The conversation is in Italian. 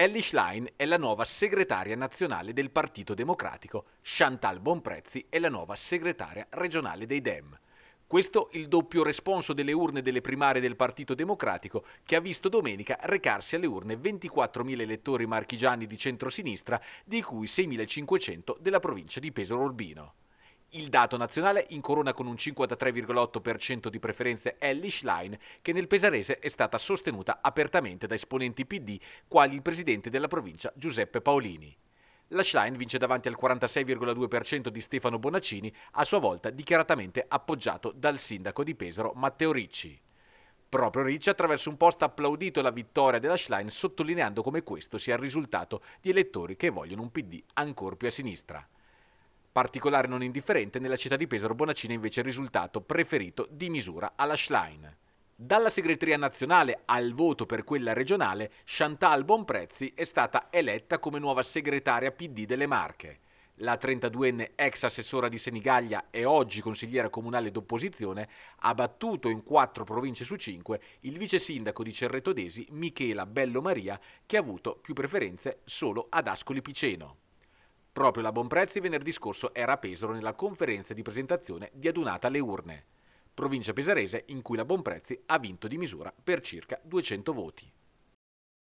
Ellie Schlein è la nuova segretaria nazionale del Partito Democratico, Chantal Bonprezzi è la nuova segretaria regionale dei Dem. Questo il doppio responso delle urne delle primarie del Partito Democratico che ha visto domenica recarsi alle urne 24.000 elettori marchigiani di centrosinistra, di cui 6.500 della provincia di Pesaro Urbino. Il dato nazionale incorona con un 53,8% di preferenze Ellie Schlein, che nel pesarese è stata sostenuta apertamente da esponenti PD, quali il presidente della provincia Giuseppe Paolini. La Schlein vince davanti al 46,2% di Stefano Bonaccini, a sua volta dichiaratamente appoggiato dal sindaco di Pesaro Matteo Ricci. Proprio Ricci attraverso un post ha applaudito la vittoria della Schlein sottolineando come questo sia il risultato di elettori che vogliono un PD ancora più a sinistra. Particolare non indifferente, nella città di Pesaro Bonacina invece il risultato preferito di misura alla Schlein. Dalla segreteria nazionale al voto per quella regionale, Chantal Bonprezzi è stata eletta come nuova segretaria PD delle Marche. La 32enne ex assessora di Senigallia e oggi consigliera comunale d'opposizione ha battuto in quattro province su cinque il vice sindaco di Cerretodesi Michela Bello Maria che ha avuto più preferenze solo ad Ascoli Piceno. Proprio la Bonprezzi venerdì scorso era a Pesaro nella conferenza di presentazione di Adunata alle urne, provincia pesarese in cui la Bonprezzi ha vinto di misura per circa 200 voti.